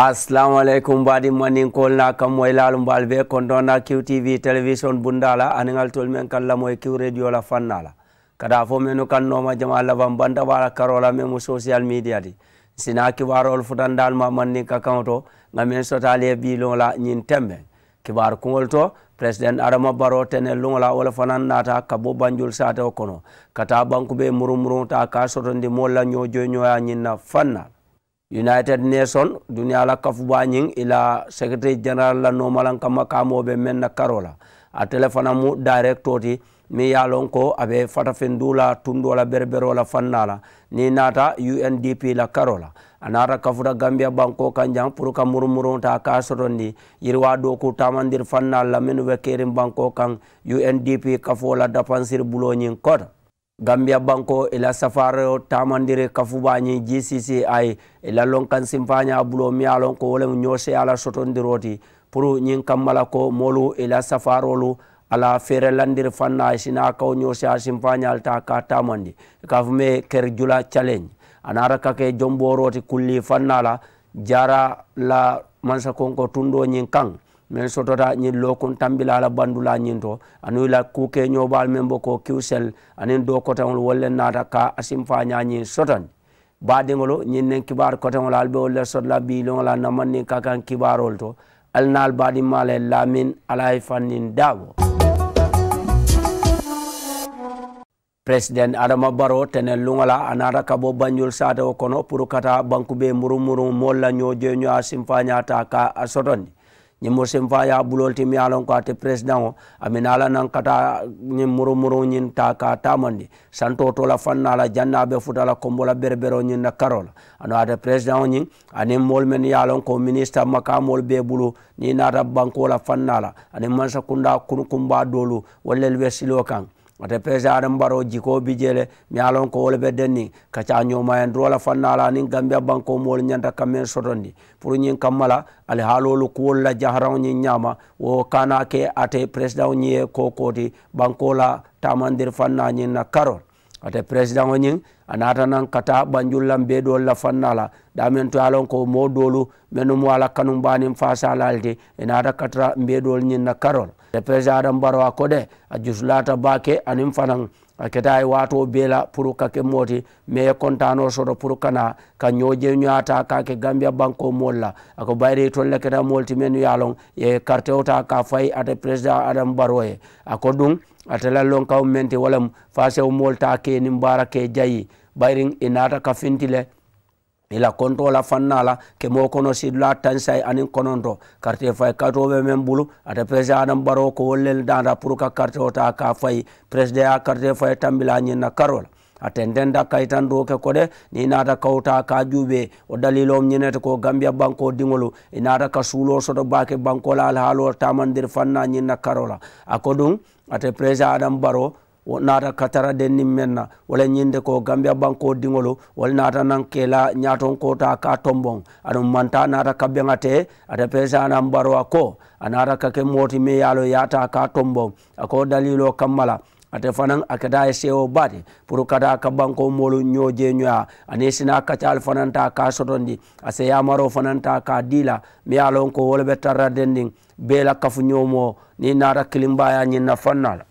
assalamu aleykum mbaɗi manin kolna kam moylal mbal be ko dona qtv télévision bundala aningal tol men kan lamoye q radio la fannala kada fo menu kannoma jama laban bandaɓala karola memo social media di sina kibarol futandal ma manni ka kawto gam en sotali e kibar kuŋol president adama baro tene wala fanan nata ka bo banjul sate o kono kata banku be murumuruŋ ta ka united nation duniya la kafuba i la secretary general la nomalan kama be meŋ na karo la a telefana mu directo ti mi ye lon ko aɓe la dula la fanna la ni nata undp la karo la a nata kafuta gambia banko kanjan pour ka murmurunta ka sotondi yirwa doku ku tamandir fannal la minu ɓe kerin banko kan undp kafo la dapansiri buloñin kota gambia banko ila safare tamandire kafubañi gcc ay ila lon kan simpaña bulo miyalon ko wolen ñoose ala sotondiroti pour ñin kammala ko molu ila safarolu ala fere landir fanna sina kaw ñoose a simpañal ta ka tamandi kafume ker jula caleñe anara kake jomboroti kulli fannala jara la mansa konko tundo ñin kan min sotota ñin lookun tambilala bandula ñin to anu la kuke ñobal men bo ko kiusel anin do kotaol wolle nata ka asim faña ñin sotan badiŋolu ñin nin kibar kotaol al be wolle sotla biloŋola namannin kakan kibarol to alinaal badimmala lamin alaye fannin dabo président adama baro tenen luŋola a nata ka bo banjul satewo kono pour kata banku be murumuru mol la ñojeñoa simfaña ta ka a sotondi ñiŋ mo sem fa ye a bulol ti miŋ ye ko ate president o amina ala nan kata ñiŋ murumuru ñin ta ka tamandi santo to la fanna la janna be futa la kombo la berebero ñiŋ na karo la ano ate president o ñiŋ aniŋ moolu men ye a ko ministre makamoolu bee bulu ni nata banko la fanna la aniŋ mansa kunda kunukunba doolu wallelu be siloo kan ate pese adam jiko bijele mialon ko wole be denni kaca ñomayen drola fannala nin gambia banko mool ñanta kammen sotondi pour ñin kammala ali haalolu kuwol la jaharaŋo ñin ñama wo kana ke ate président ñiye kokoti banko la tamandir fanna ñin na karol ate président o ñin a naata nan kata banjullan be doolu la fanna la damen to alon ko mo doolu menu mu ala kanum banin fasalalti e naata katata mbe doolu ñin na karol le président dan mbarowa kode a jutulata bake anin fanan a keta e wato bela pour kake moti mais ye contano e soto pour kana ka ñoje ñoata kake gambia banko mol la ako bayre tolle keta molti men yalon ye karte ota ka fay ate président adam baroye ako ɗum ate lallon kawmenti walam fasew molta ke ni mbara ke jayi bayrin inata ka fintile ila controla fannala ke mo kono sidla tansay anin kononto karte fay katoɓe men ɓulu ata présid adam baro ko wollel danda pour ka karte ota ka fay présidé a karte fay tambila ñinna karol ate ndenda kay tan doke koɗe ni nata kawta ka ƴuɓe o dalilom ñinete ko gambia banko dingolu inata e ka suulo soto bake banko la alhaalo tamandir fanna ñinna karola a ko ɗum ate présid adam baro naata katara dennin men na wala ñinde ko gambia banko diŋolu wala naata nan kela ñaton kota ka tombon aɗum manta naata kabbeŋa te ata pesanan barowa ko a naata kake mooti me yaalo yata ka tombon ako dalilo kammala ate fanan a keta ye sewo baati pour kata ka banko moolu ñooje ñoya ani sina kacal fananta ka sotondi a seyamaro fananta ka diila mi ye lon ko wolo ɓe tarra dendin bee la kafuñoomo ni naata kilimbaya ñinna fannala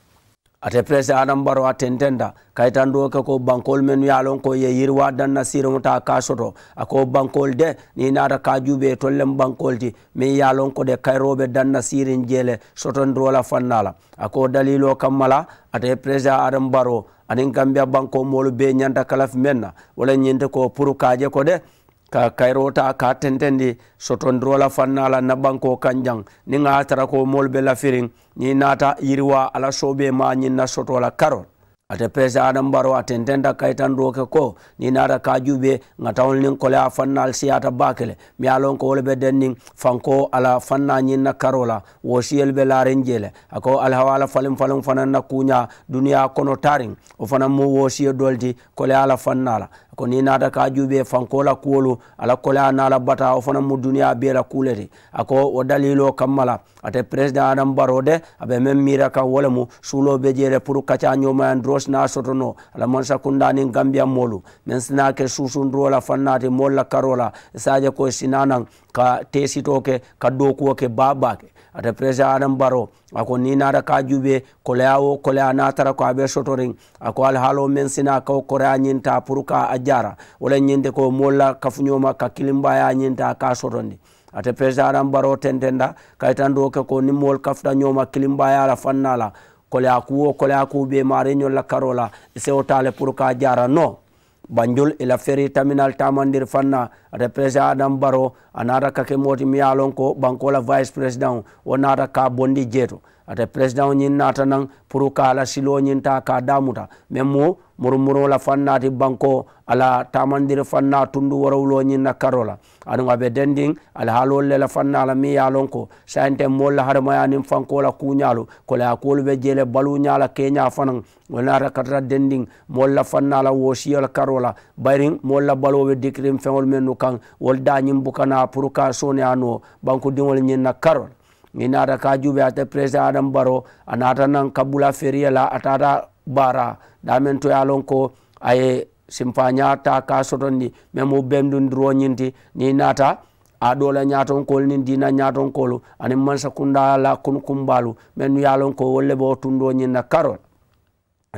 ate presse adam baro a tententa kaytan ɗo ke ko bankol men yalon ko ye yir waddan na siromota kasoto ako bankol de ni nata kajuɓe e tollen bankolti min yalon ko de kayroɓe danna sirin jeele sotondirola fannala ako dalilo kammala ate presse adam baro anin kambiya banko molu be ñanta kalaf men na wala ñinte ko pour kaje ko de ka kayrota ka tentendi sotondirola fannala nabbanko kanjang ni ga tara ko molbe lafirin ni nata yiriwa ala sobe ma ñinna sotola karol ate pese adam baro a tententa kaytandoke ko ni nata ka juɓe gatawol nin kole a fannal siyata bakele mi alon ko wolɓe dennin fanko ala fanna ñinna karola wosiyel ɓe laren jele ako alhawala falin falin fananna kuña duniya kono tarin o fana mo wosiye dolti kole ala fannala ko ni nata ka juube fankola kuwolu ala kole a nala bata o fana mu duniya bee la kuuleti ako wo dalilo kamma la ate président adam baro de abe meŋ mira kan wo le mu suulo be jeere pour kaca ñomayan duro sina sotono ala mansa kundanin gambiya moolu meŋ sina ke susunduro la fannaati moolu la karo la saje ko sina naŋ ka tesito ke ka dookuwo ke baabaake ata président adam baro ako ni nata ka jube koleya wo koleya natara ko abe sotorin ako al halo men sina kaw ko ra pour puruka ajara wala nyinde ko molla kafuñoma ka ya nyinta ka sotondi ate presa adam baro tendenda kaytan do ke ko nimmol kafta ñoma kilimbayala fannala koleya kuwo koleya be mare la karola sewo tale pour ka no banjol ila feri taminal tamandir fanna represe adam baro anata kake moti miyalon ko bankola vice president o nata ka bondi jeeto ate président ñin nata nan pour kala silo ñinta ka damuta même mo murumurola fannati banko ala tamandir fanna tundu worowlo ñinna karola aɗuma ɓe dendin ala haalol lela fannala mi yalon ko sainte molla haremayanin fankola kuñalu kola ya kolu ɓe jeele balu ñala keña fanan wonata katata dendin molla fannala wosiyol karola bayrin molla balowe dikrin fewol men nu kan wol dañin bukana pour ka sone ano banko diwol ñinna karola mi naata ka juuɓe ate président adam baro a naata nan kabula feriya la a tata bara damen toya lon ko aye simpa ñata ka soton ndi même o bemdu droit ñinti ni naata a ɗola ñatonkolu ni dina ñatonkolu ani mansa kunda la kun kumbalu men yalon ko wolle bo tundo ñinna carole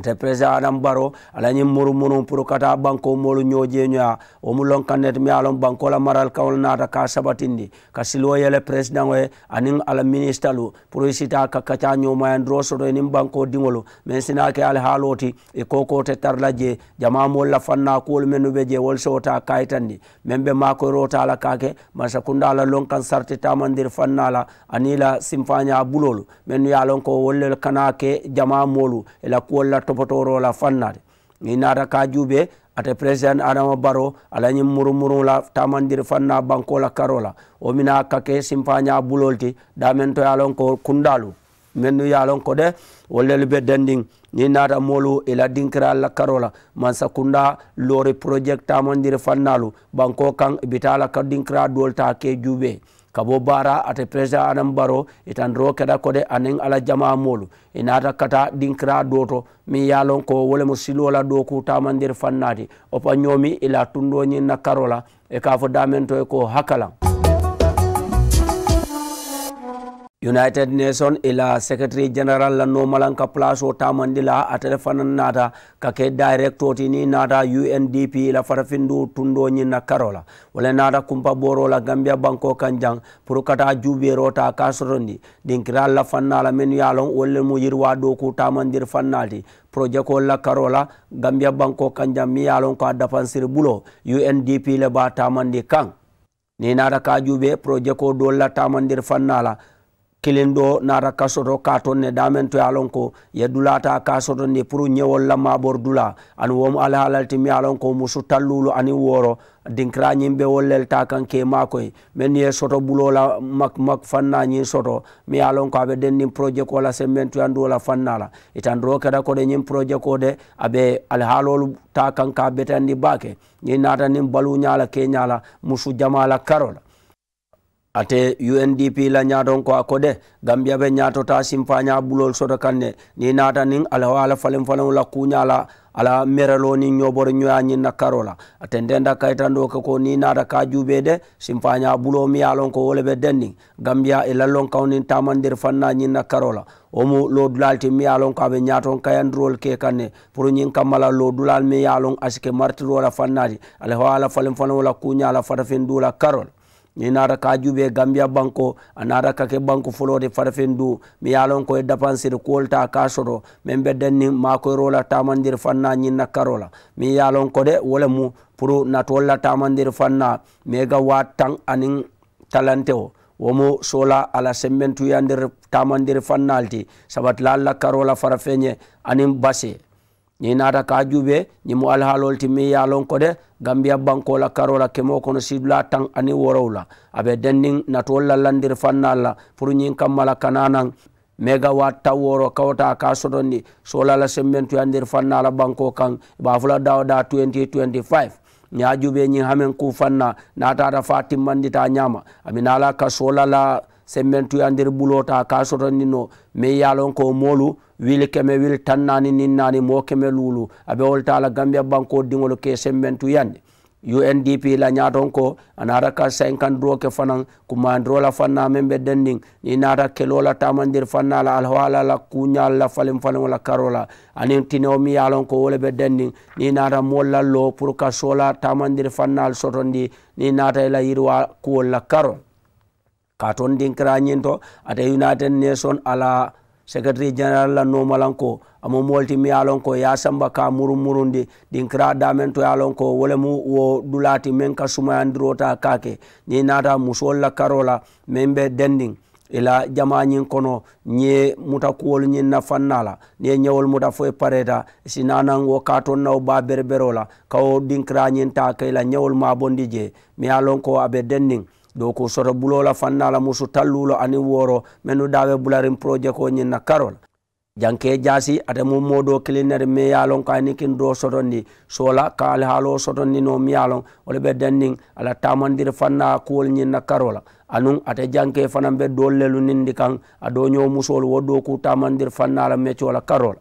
te président adam baro alañi murumunum pour kata banko molu ñojeñoya womu lonkanneti mi alon banko la maral kawol nata ka sabatindi ka silwo yele président oye anin ala ministre lu pour sita ka kaca ñomayan duro soto enin banko dingolu min sina ke ala haaloti e kokote tarla je jama molu la fanna kuwolu men nuɓe je wol sewota kayitandi min ɓe makoyrota la kake masa kunda la lonkan sarti tamandir fanna la ani la simfaña bulolu min nu ya lon ko wollel kana ke jama molu ela kuwol la topoto rola fannade i naata ka juuɓe ata président adama baro alañi murumurula tamandiri fanna bankola karola omina kake simpaña bulolti damen to yalon ko kundalu mennu yalon ko de wollel be dendin ni naata molu ila dinkira alla karola mansa kunda lori projet tamandiri fannalu banko kan bitala ka dinkira dol ta ke juuɓe kabo bara ate présa anan baro itan rokeɗa kode anen ala jama molu inata kata ɗinkira doto min yalon ko wolemo silola doku tamandir fannati opa ñomi ila tundoñin na karola e kafo damen to e ko hakalan united nation e la secrétary général lanno malan ka place o tamandi la a téléphone nata ka ke directo ti ni nata undp la fata findu tundo ñin na karola wala nata kumpa boro la gambia banko kan jang pour kata juubero ta ka sotondi ɗinkira la fannala min yalon wolle mo yirwa doku tamandir fannati projet ko la karola gambia banko kan jang mi yalon ko a dapansiri bulo undp le ba tamandi kan ni nata ka juube projet ko do la tamandir fannala kilin ɗo nata kasoto ka ton ne damen to yalon ko ye dulata ka soto pour ñewol la mabor dula an wom alhalalti mi yalon ko musu tallulu ani woro dinkira ñin be wollel ta kan ke makoy men ye soto bulola mak mak fanna ñin soto mi ye ko aɓe den nin projet ko la semmen tuyanduwola fanna la itan doro keda kode ñin projet ko de aɓe alhalolu ta kan ka betandi bake ñin nata nin balu ñala ke ñala musu jamala karola ate UNDP la ñaton ko akode Gambia be ñaatota simpaña bulol soto kanne ni nata nin ala ho ala falen falen la kuñala ala merelo ni ñobor ñoya ñin na karola ate ndenda kaytando ko ko ni naata ka juube de simfaña bulo mi yalon ko wole be denni Gambia e lallon kawnin tamandir fanna ñin na karola omu lo dulal ti mi yalon ko aɓe ñaton kayandrol ke kanne pour ñin kammala lo dulal mi yalon asike martirola fannati ala ho falen falen la kuñala fatafen dula karol ni nata ka juɓe gambia banko a nata kake banque folode farafen du mi yalon koye dépensire kuwolta ka soto min beddanni makoyrola tamandir fanna ñinna karola mi yalon ko de wole mu pour natolla tamandir fanna mega wa tan anin talante o womo sola ala sembentuyandir tamandir fannalti sabat la alla karola farafeñe anin base ñi naata ka juuɓe ñi mo alhaalol timmi yaalon ko de gambiya bankola karola kemo kono sidula tan ani worowla aɓe dennin natuwol lallandir fannalla pour ñin kammala kananan mega wat taw woro kawta ka sotondi so lala semmentuyandir fannala banko kan bafula dawda 2025 ñajuɓe ñin hamen ku fanna natata fa timmandita ñama aminala ka solala semmen tuya nder ɓulota ka sotonni no min yalon ko molu wil keme wil tannani ninnani mo keme lulu aɓe woltala gambia banko dingol ke semmen tuyande undp la ñaton ko a nata ka 50 dro ke fanan kuma ndrola fanna men ɓe dendin ni nata kelola tamandir fannala alhalala kuñal la falim falim la karola anin tinewo mi yalon ko wole ɓe dendin ni nata mollallo pour ka sola tamandir fannal sotondi ni nata la yirwa kuwol la karol ka ton dinkirañin to ata united nation ala secretary general la nomalan ko amo molti mi yalon ko ya samba ka murum murundi dinkira damen to yalon ko wolemu wo dulati min ka sumayandirota kake ni nata musol la karola min be dendin ila jamañin kono ñe muta kuwolu ñin na fannala ni e ñawol muta fo pareta si nanan wo ka ton naw ba berbero la kawo dinkiraañin ta kayla ñawol mabondi je mi yalon ko aɓe dendin dow ko soto ɓulola fannala musu tallulo ani woro mennu dawe bularin projet ko ñinna karol janke jasi ata mum modo clinere meyalon ko anikin do sotondi sola ka alhaalo sotondi no miyalon wala ɓe dannin ala tamandir fanna kuwol ñinna karola anun ata janke fana ɓe do lelu nindi kan ado ño musol woddo ku tamandir fannala meccola karola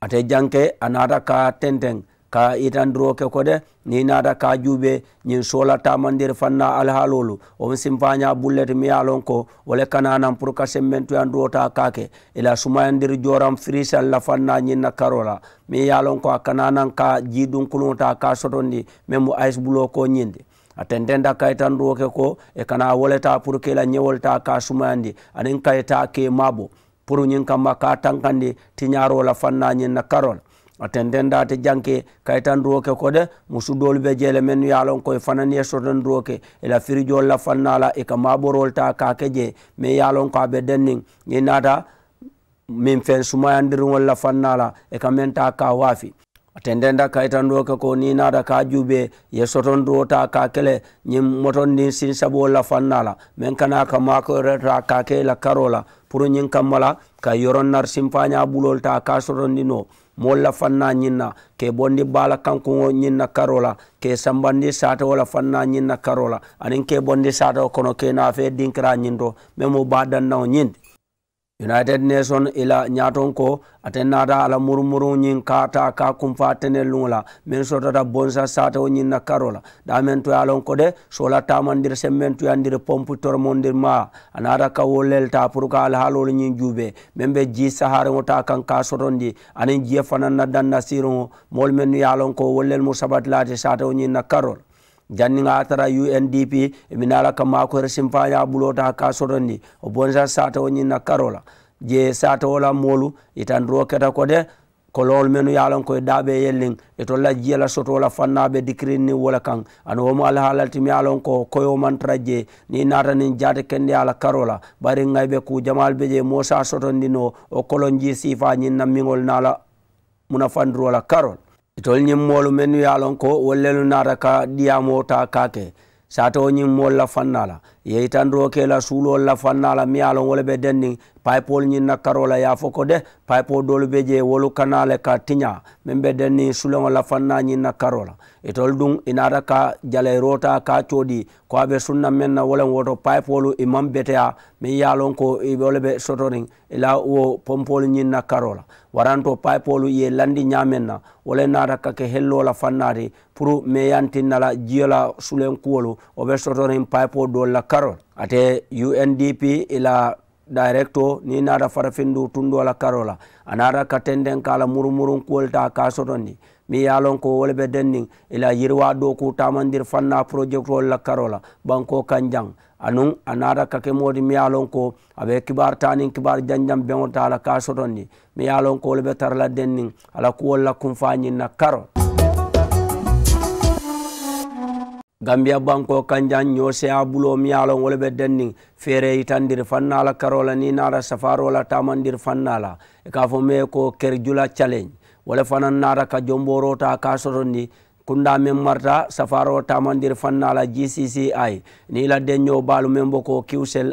ata janke anata ka tenteng ka itandiroke ko de ni nata ka juuɓe ñin solatamandir fanna alhaalolu omi simfaña bullete mi yalon ko wole kananan pour ka semmentuyandirota kake ila sumayandir joram frisalla fanna ñinna karola mi yalon ko a kananan ka jiɗunkulota ka sotondi min mo ice bulo ko ñindi atendenda kayitandiroke ko e kana woleta pour kela ñewolta ka sumayandi anin kayita ke mabo pour ñin kamma ka tankandi tiñarola fanna ñinna karola aten dendate janke kaytan roke kode musuddolu be jeele men ya lon koye fanani e sotan roke ela firijol la fannala e ka maɓorol ta kake je mi ya lon ko aɓe dennin i nata min fen sumayandirgol la fannala e ka men ta ka waafi ate ndenda kaytan roke ko ni nata ka juuɓe ye soton ro ta ka kele ñin moton ndin sin saabu la fannala min kana ka makoreta kake la karola pour ñin kammala ka yoron nar simpaña ɓulol ta ka soton ndin o moolu la fanna ñiŋ na ke bondi baala kankuŋo ñiŋ na karo la ke sambandi saatoo la fanna ñiŋ na karo la aniŋ ke bondi saatoo kono ke naafe dinkira ñiŋ to meŋ mu baa dannaŋo ñiŋ ti united nation ila ñaton ko aten nata ala murumuru ñin kata ka kum fa tenelula min sotota bonsa sateo ñin na karola da min toya lon ko de sola tamandir semmen toyandir pompe tormondir ma a nata kawo lelta pour ka ala halolu ñin juube min ɓe ji saharego ta kan ka sotondi anin jie fananna dan nasirogo mol min ya lon ko wollel mu sabatilate sateo ñin na karola janni ga tara undp mi nala ka makore simpaña ɓulota ha ka sotondi o bonsa sata o ñinna karola je sata ola molu itan roketa ko de kolowol menu yalon koye ɗaɓe yellin e tolla jiyala sotola fannaɓe dikirinni wola kan ana womo alhalaltimi yalon ko koyoman traje ni natanin jata kende ala karola ɓari gayɓe ku jamal ɓe je mosa sotondino o kolon ji sifa ñinna miol nala munafandirola karol itol ñimmoolu men yaalon ko wollelu naata ka ɗiyamo ta kaake saato ñimmool la fannala yey tan rookela suulol la fannala miyalon wole ɓe denni paypol ñinna karola yafo ko de paypo dolu ɓe je wolu kanale ka tiña min ɓe denni sulengo la fanna ñinna karola itol e ɗum inata ka jale rota ka cooɗi ko aɓe sunna menna wolen woto paypolu iman e beteya min yalon ko e wole ɓe sotori ila wo pompol ñinna karola waranto paypolu ye landi ñamenna wole nata kake hellola fannati pour mi yantinnala jiyola sulen kuwolu oɓe sotori paypo dolla carol ate undp ila directo ni nata farafindu tunduwola carola a nata kattenden kala murumurum kuwolta kasoto ni mi yalon ko wolɓe dennin ila yirwa ɗo ku tamandir fanna project olla carola banko kanjang anun a nata kake modi mi yalon ko aɓe kibar tanin kibar janjam beotala kasoton ni mi yalon ko wolɓe tarla dennin ala kuwolla kumfañinna carol gambia banko kanjan ñoose a bulo mi yalon wole ɓe denni feere yitandir fannala karola ni nara safarola tamandir fannala e ka fo me ko ker jula caleñ wole fanan nara ka jomboro ta ka soton ni kunda men marta safaro tamandir fannala gcci ni la denño baalu men bo ko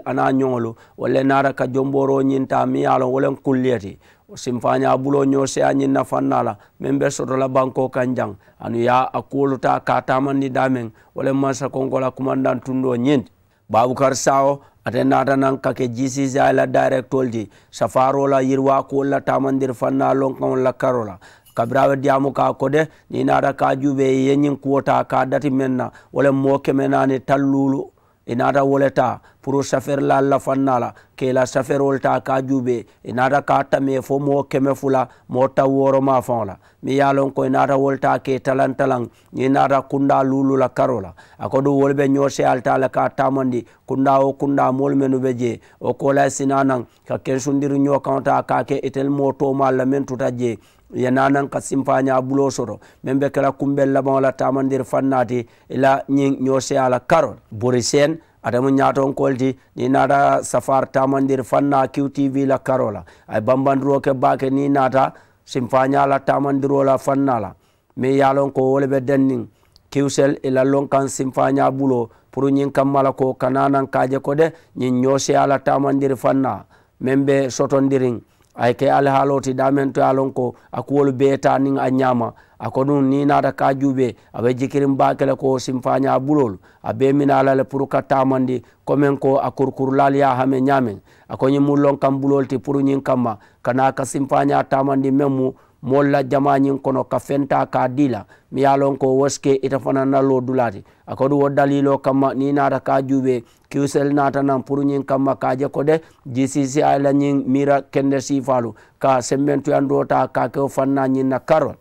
ana ñoolu walla naara ka jomboro ñinta mi yaalon wolen kulliyati simfaña bulo ño seya ñin na fannala men be sotola banko kan anu ya a kuwoluta ka tamandi damen walla mansa konkola kumandan tundo ñinti babukar sawo ate nata nan kake gcci la directol ti safaro la yirwa kuwol la tamandir fanna lon lonkaŋol la karola kabira we diyamu ka kode ni nata ka juɓe yeñin kuwota ka dati men na wole moke menani tallulu inata woleta pour safer la la fannala kela safer wolta ka juɓe inata ka tame fo mo keme fula mo taw woroma fonla mi yalon ko inata wolta ke talantalan ni nata kunda lulula karola akodu wolɓe ñose altala ka tamandi kunda o kunda molu menu ɓe je o kola sinanan ka kensundir ñokanta kake itel mo tomalla men tuta je yananan ka simpaña bulo soto min be kela kumbel lamola tamandir fannati ila ñin ñoose ala karol bori sen atamu ñaton kolti ni nata safar tamandir fanna kiw tv la karola ay bambanduro ke bake ni nata simpañala tamandiro la fannala min yalon ko wole be dennin kiwsel ila lonkan simpaña bulo pour ñin kammala ko kananan kaje ko de ñin ñoose ala tamandir fanna min be sotondirin ay ke alhaaloti damen toyalon ko akuwol beta nin a ñama ako ɗum ni nata kajuɓe awa jikirin bakele ko simfaña bulol abe minalale pour ka tamandi commen ko a kurkurlal yahame ñamen akoñi mullon kam bulol ti pour ñin kamma kana ka simfaña tamandi men mu molla jamañin kono ka fenta ka dila mi yalon ko woske ita fana nallo dulati akodu wo dalilo kamma ni nata ka juuɓe kusel nata nan pour ñin kamma kaje ko de jcc alañin mira kende sifalu ka sembentuyando ta kakeo fanna ñinna karol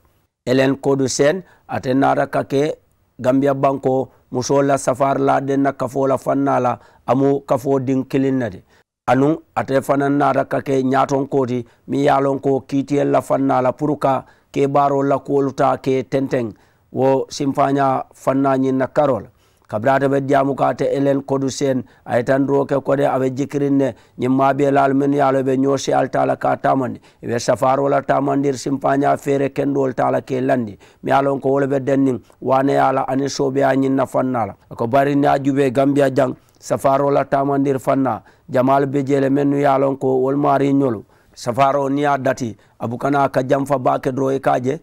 elen kodu sen aten nata kake gambia banko musola safar la denna kafola fannala amu kafo din kilinnade anun ate fanan nata ka ke ñaton koti mi yalon ko kiitiyel la fanna la pour ka ke baro la kuwolu ta ke tenten wo simpaña fanna ñin na karol kabirata ɓe jamu ka te elen kodu sen aye tan roke kode aɓe jikirin ne ñin maɓe lal min yaalo ɓe ñoosi altala ka tamandi ɓe safaro la tamandir simpaña feere kenɗol tala ke landi mi yalon ko wolɓe dennin wane yala ani soɓe ya ñin na fannala ko barini a juɓe gambia jang safaro lattama ndir fanna jamal bejele men no yalon ko wol mariñol safaro niya dati aboukana ka jamfa bake dro e kaje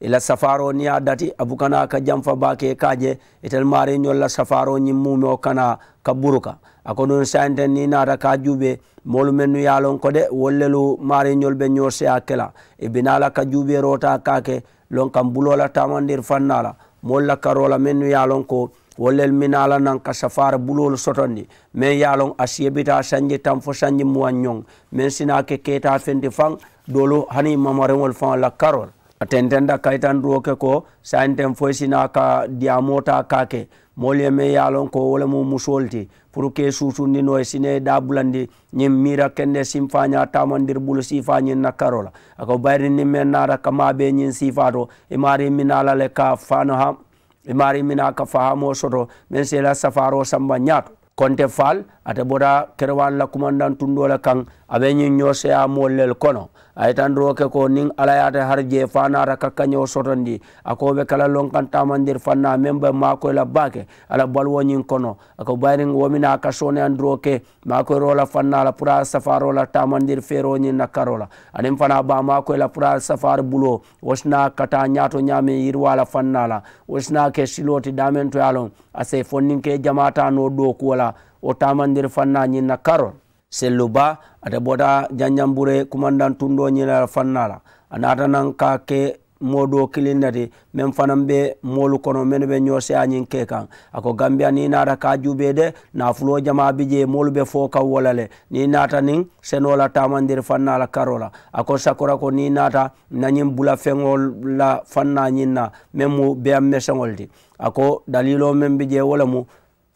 ila safaro niya dati aboukana ka jamfa bake e kaje etel mariñol la safaro ñim mumi o kana ka buruka ako ɗum sayinten ni nata ka juuɓe molu men no yalon ko de wollelu mariñol ɓe ñoose a kela e binala ka juuɓe rota kake lon kam bulolattama ndir fannala molla karola men no yalon ko wollel minala nan ka safara bulol sotondi men yalon asiyebita sanje tam fo sanje muwan ñong men sina ke keta fendi fang dolo hani mamarewol fan la karol atentenda kaitan duwoke ko santen foy sina ka diyamota kake moolu ye meŋ ko wole mu musoolu ti pour que suutundi noo ye sine da bulandi ñiŋ mira kende sinfaña tamandir bulu siifa na karola la a men bayiri kamabe meŋ sifato kamaa be ñiŋ le ka faano ha i maari mina ka fahamo soto men sela safaro samba ñaato konte fal ate bota kerewaan la kumandan tundola kan kaŋ a be ñiŋ ñoo lel kono ay tan roke ko nin alayata har je fanata kakkañoo sotondi akoɓe kala lonkantamandir fanna même ba makoyla e bake ala balwoñin kono ako bayrin womina kasone an roke makoy e rola fanna la pour a safarola tamandir feroñin na karola anin fana ba makoyla e pour a safar boulo wosna kata ñato ñami yirwala fannala wosna ke siloti damen toyalon ase fonninke jamata no ɗo kuwala o tamandir fanna ñin na karol sello ba ata ɓota janñamɓure commandant tundo ñinara fannala a natanan kake moɗo kilinnati min fanan ɓe molu kono min ɓe ñoose añin ke kan ako gambia ni nata ka juɓe de nafulo jama bije molu ɓe fo kan wolale ni nata nin senola tamandir fannala karola ako sakora ko ni nata nañin bula feŋol la fanna ñinna min mu beyan meseŋol ti ako dalilo min bije wolemu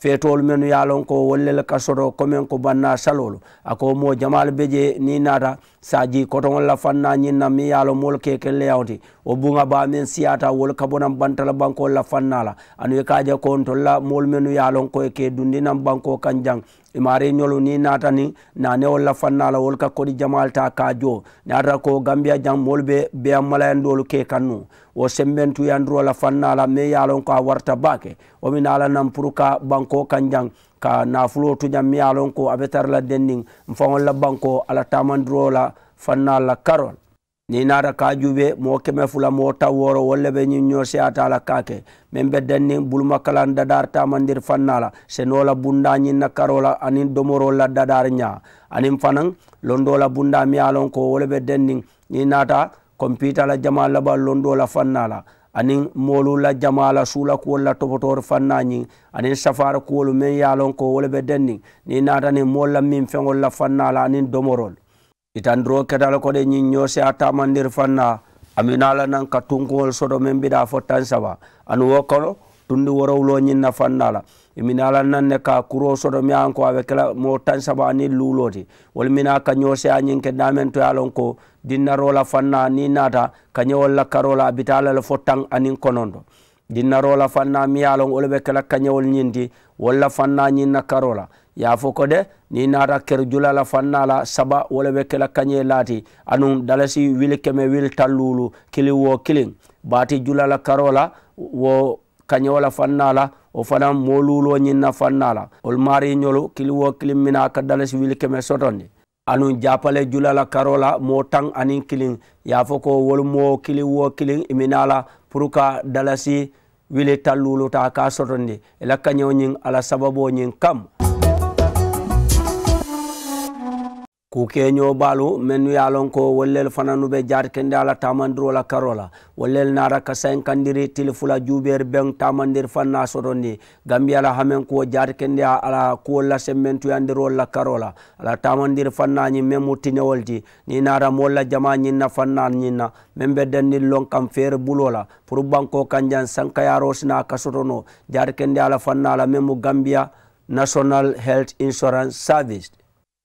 feetolu men lon ko wollel ka soto komin ko banna salolu ako mo jamal beje ni nata saji kotogol la fanna ñinna mi yaalo mool kekelle yawti o bunga ba men siyata wol kabonan bantala bankol la fanna la anu ye kaje kon tolla mool men yaalon ko e ke dundinan banko kan E mare ñolu ni natani nane wolla fannala wol ka kodi jamal ta kajo nata ko gambia jan molu ɓe beyan malayandolu ke kannu wo sembentuyandirola fannala mai yalon ko a warta bake omi nala nan pour ka banko kan jang ka nafulo tuñam mi yalon ko aɓe tarla dennin fawolla banko ala tamandirola fannala carol ni nara kajuɓe mo keme fula mo taw woro wolle ɓe ñiño seatala kake min beddenni bulmakalan dadar tamandir fannala senola bunda ñinna karola anin domorola dadar ña anin fanan londola bunda miyalon ko wole ɓe denni ni nata compitala jama laɓal londola fannala anin molula jamala suula kuwolla topotore fanna ñin anin safara kuwolu min yalon ko wole ɓe denni ni natani molla min fegolla fannala anin domorol itandiro kedala ko ɗe ñin ñoose a tamandir fanna amin ala nan ka tunkuwol soɗo min mbiɗa fottan saba ani wo kono tundi worowlo ñinna fannala emin ala nan ne ka kuro soɗo mi an ko awe kala mo tan saba ani luloti wol mina ka ñoose a ñin keddamen to yalon ko dinnarola fanna ni nata ka ñewol lakkarola abitalal fottan anin kononɗo dinnarola fanna mi yalon wolɓe kala kañewol ñindi wolla fanna ñinna karola yafo ko de ni nata ker julala fannala saba wala be kela kañe laati anum dalasi wil keme wil tallulu kili wo kilin bati julala karola wo kañe wala fannala o fana moluulo ñinna fannala ol mari ñolu kili wo kilin mina ka dalasi wil keme sotondi anum japale julala karola mo tan anin kilin yafo ko wolu mo kili wo kilin iminala pour ka dalasi wili tallulu ta ka sotondi ela kañeo ñin ala sababo ñin kam kukeño balu men ya lon ko wallel fananu be jar kende ala tamandiro la karola wallel nara ka sen kandiri tilfula juber ben tamandir fanna soroni gambia la hamen kuwo jar kende ala ko la sementu yandiro la karola ala tamandir fanna mu tinewol ti ni nara la jama ni na fanna ni na membe denni lon kam bulo la pour banko kanjan sankayaro sina kasorono jar kende ala fanna la mu gambiya national health insurance service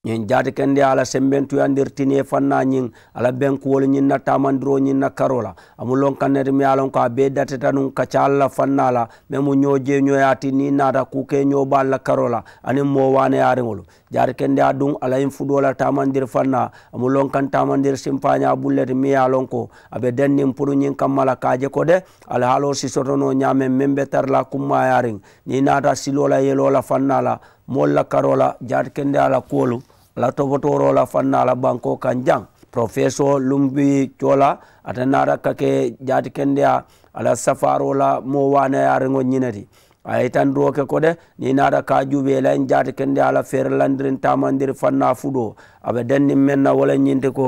ñin jaati kende ala sembentuyandir tini e fanna ñin ala benkuwol ñin na tamandiro ñin na karola amu lon kannete mi alon ko a be datata num kacalla fanna la mais mu ñojeñoyati ni nata kuke ñoɓalla karola anin mo wane yariŋolu jaati kende a dun alayin fuɗola tamandir fanna amu lon kan tamandir simpaña bullete mi alon ko aɓe dennin pour ñin kammala kaje ko de ala halo sisotono ñamen min be tarla kumma yarin ni nata silola yelola fanna la molla karola jaati kende ala kolum ala tobotorola fanna ala banko kan jang professeur lumbi cola ata nara kake jaati kendeya ala safarola mo wanayarego ñinati ayi tan roke ko de ni nara ka juuɓe elayin jaati kende ala feere landirin tamandiri fanna fuɗo aɓe dendin menna wala ñinti ko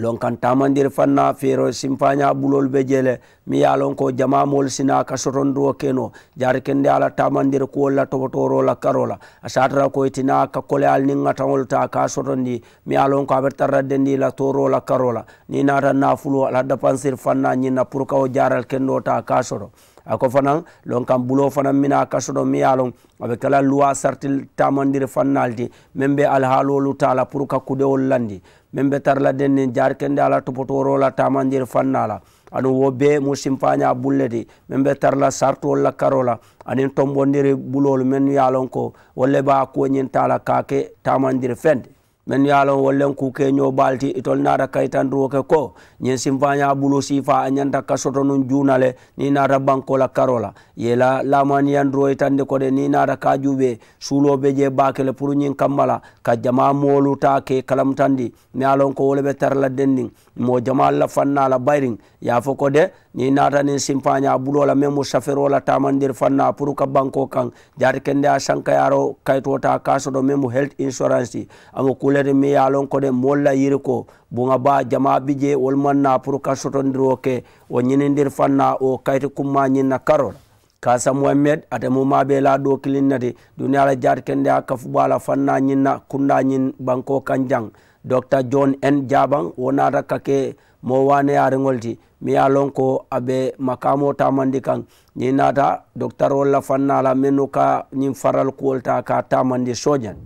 lon kan tamandir fanna fero simfaña bulol be jele mi ya lon ko jamamol sina ka sotonduwo keno jar kende ala tamandir kuwol la tobotoro la karola a ko itina ka kole al nin ŋataŋol ta ka sotondi mi ya lon ko abe tarraddendi la toro la karola ni nata nafulo ala dapansir fanna ñinna pour ka wo jaral kendo ta ka soto ako fanan lon kam bulo fanan mina kasoɗo mi yalon aɓe kala luwa sartil tamandiri fannalti min be alhaalolu taala pour kakkudewol landi min ɓe tarla den nin jarkende ala topotorola tamandir fannala anin wobbe mo simpaña bulledi min ɓe tarla sartu olla karola anin tombodiri ɓulol min yalon ko wolle ɓa koñintala kake tamandir fende min yaalon wollen kukeño balti itol nata kaytanduwoke ko ñin simfaña bulu sifa a ñanta ka sotonun junale ni nata bankola karola yela lamaniyanduro itandi kode ni nata ka juɓe suloɓe je bakele pour ñin kammala ka jama molu ta ke kalamtandi mi yalon ko wolɓe tarala dendin mo jama lafannala bayrin yafo ko de ni nata nin simfaña bulola min mo saferola tamandir fanna pour ka banko kan jati kende a sankayaro kaytota ka soto min mo health insurance amo kulete mi ye a lon ko moolu la yiri ko buŋa ba jama bi je wolu maŋ na pour ka sotondiroo ke wo ñinindiri faŋ na wo kayiti kumma ñiŋ na karo la kasa mohamed ate mu ma la do kilin nati duniya la jar kende a kafu bala fanna nyin na kunda ñin banko kanjang dr john n jabang wona ta kake mo wane ya ringolti mi ya lonko abe makamo tamandi kan nyin nata dr wala fanna la menu ka nyin faral kuolta ka tamandi sojan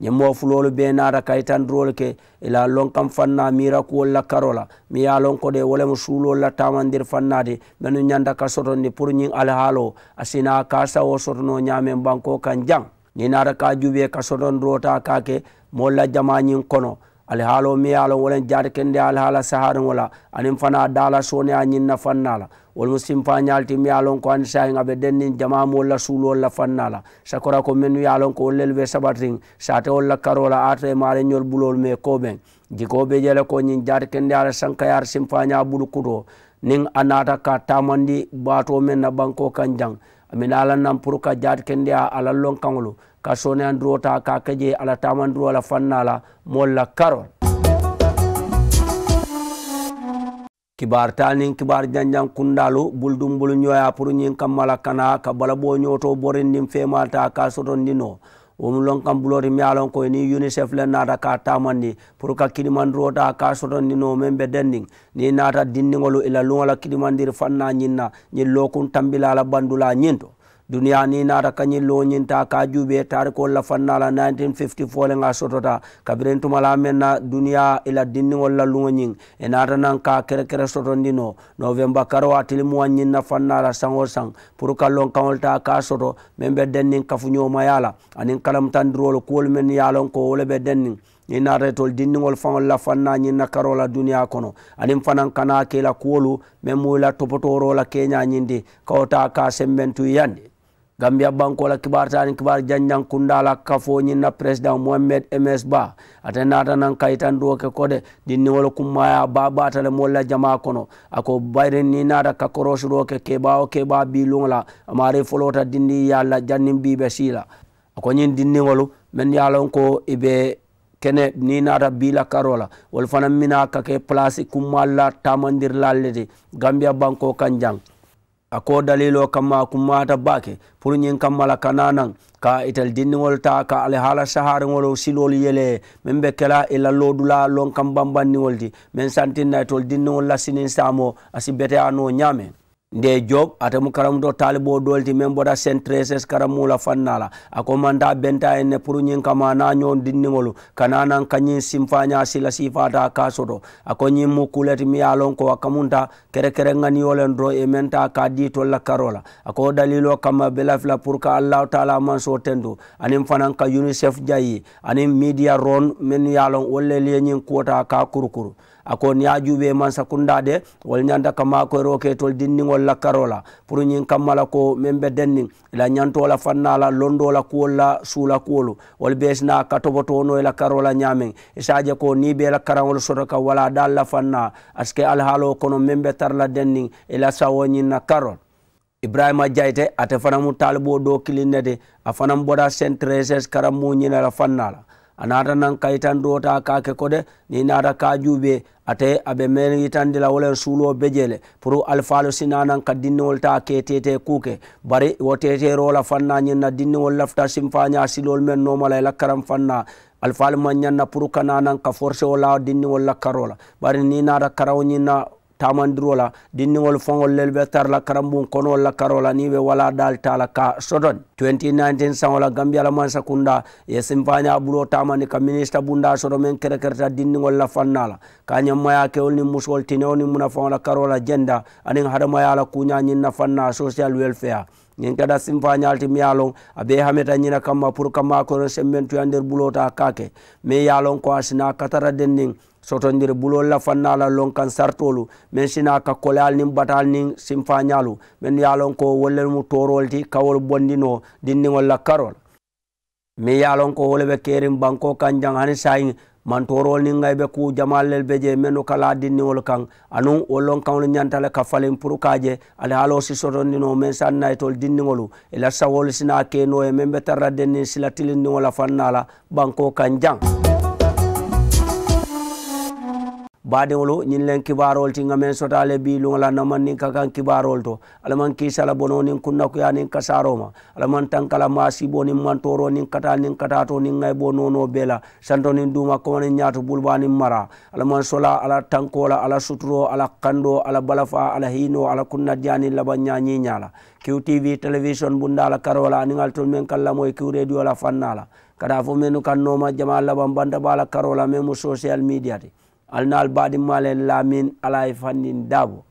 ñammoo fulolu be naata kaytandirolu ke ila lon kam fanna mira kuwol la karola mi ya lon ko de wolemo suulol la tamandir fannade menu ñanda ka sotondi pour ñing alhaalo a sina ka sawo sotono ñaamen banko kan jang ni naata ka juuɓe ka sotondirota kake molla jama ñing kono alhaalo miyaalon wolen jaati kende alhaala saharin wala anin fana dala soni a ñinna fannala wol muslim fa ñalti miyaalon ko an sahin aɓe dennin jamamol la suulol la fannala sakora ko men wiyaalon ko wollel be sabatrin satewol la karola ata e maare ñol bulol me koɓen jikoɓe jele ko ñin jaati kende ala sankayar simfaña bulu kuto nin a nata ka tamandi bato men na banko kan jang amin alannan pour ka jati kende a alallon kanolu ka soneyan durota ka keje ala tamandiro ala fannala molla karol kibar tanin kibar janjan kundalu buldumbulu ñoya pour ñin kammala kana ka balaɓo ñoto borin ndin fematta ka soto ndino womu lon kam buloti mi a lonkoyi ni unicef le nata ka tamanni pour ka kidimandiro ta ka soto ni no mem be den nin ni nata dinniŋolu ila luo la kidimandiri fanna ñinna ñin lokun tambilala bandula ñin to duniya ni nata kañi loñinta ka juuɓe tari ko la fannala 1954 le ga sotota kabiren tumala men na duniya ila dinniŋol la luŋo ñiŋ e nata nan ka kerekere sotondino novembre karo atili muwaŋ ñiŋ na fannala saŋo saŋ pour ka lon kaŋol ta ka soto meŋ be denniŋ kafuñomaya la aniŋ kalamutandirolu kuwolu men ye lon ko wo be denniŋ ni naretol dindiŋol faŋol la fanna ñiŋ na karo la duniya kono aniŋ fanaŋ kana ke la kuwolu meŋ mu la topotoro la keñañindi kawo ta ka sembentu yandi gambia bankola kibar tani kibar janjankundala kafoñinna président mohamed ms ba ate natanan kaytan duwoke kode dinniwol kummaya babatale molla jama kono ako bayrin ni nata kakoroche duwoke kebawo keba bilungla amari folota dinni yalla jannin biɓe sila akoñin dinniwolu men yalon ko ibe kene ni nata bila karola wol fana mina kake place kummalla tamandirlalledi gambia banko kan jang ako dalilo kama kumata bake pour ñin kamala kananan ka ital dinniŋol ta ka hala sahariŋol silolu yele meŋ be kela ila lodula lon kam bambanniŋol ti men santinna itol dinniŋol la sinin samo asi beteyano ñame nde job atemu karamu do talibo dolti men boda sentreses karamu la fannala manda benta ene pour nyin kama na nyon dinningolu kanana kanyi simfanya sila sifata kasoto mu kuleti mi alon ko akamunta kere kere ngani yolen ro e menta ka dito la karola ako dalilo kama belafla pour ka allah taala man so tendo anim fanan ka unicef jayi anim media ron men yalon wolle le nyin kota ka kurukuru akon yajuɓe man sakundade wol ñanda kamma ko e roketol dinnigol lakkarola pour ñin kammala ko min ɓe denni ila ñantola fannala londola kuwolla suula kuwolu wol besna katobotono e lakkarola ñamen isadie e ko ni ɓe lakkarangol soto kam wala dalla fanna aske alhaalo kono min ɓe tarla denni ila sawo ñinna karol ibrahima diayte ate fanamu talibo ɗo kilinnede a fanam ɓoɗa cent 13 karammuñinala fannala a nata nan kay tan dota kake kode ni nata ka juuɓe ate aɓe men yitandi lawolen suulo bejele pour alfalo sinanan ka dinniwol ta ke tete kuuke bari wo teterola fanna ñinna dinniwol lafta simfaña silol men nomala e lakkaram fanna alfalo ma ñanna pour kananan ka forcé o lawa dinniwol lakkarola bari ni nata karaw ñinna tamandiro la dinniŋol faŋol lelu be tara la karambun konol la karo la niŋ be wala dali ta la ka soton 2019 saŋo la gambia la mansa kunda ye simfaña bulo tamandi ka minista bunda soto meŋ kerekereta dinniŋol la fanna la ka ñammaya kewol niŋ musol tinewo niŋ munafaŋo la karo la jenda aniŋ hadamaya la kuña ñiŋ na fanna social welfare ñiŋ keda simfañalti mi ye loŋ a be hameta ñina kamma pour kamma kono sembentuya bulota kake mi ye loŋ ko a sina katara denniŋ sotondiri bulol la fanna la lon kan sartolu men sina ka kolal nin batal nin simfañalu men ya lon ko wolle mu torolti kawol bondino dinniŋol la karol mi ya lon ko wole be kerin banko kan jang hani sayin man torol nin ŋay be ku jamallel be je menu kala dinniŋol kan anun wo lon kaŋolu ñantale ka falin pour ka je ala halo si sotondino men san nayitol dinniŋolu ila sawol sina keno ye men be tarra dennin sila tilindiŋo la fanna la banko kan badewolu ñin len kibarol ti gamen sotale bi lugola naman nin kakan kibarol to alaman kisala bono nin kunnakuya nin kasaroma alaman tankala masibo nin mantoro nin kata nin kata to nin gaybo nono bela santo nin duma komani ñatu bulba nin mara alaman sola ala tankola ala suturo ala kando ala balafa ala hino ala kunnadia nin laban ña ñiñala kiw tv télévision bundala karola aningal tol men kallamoy kiw radio la fannala kada fo menu kannoma jama laban bandabala karola memu social media ti alnal badi malen lamin alaye fannin dabo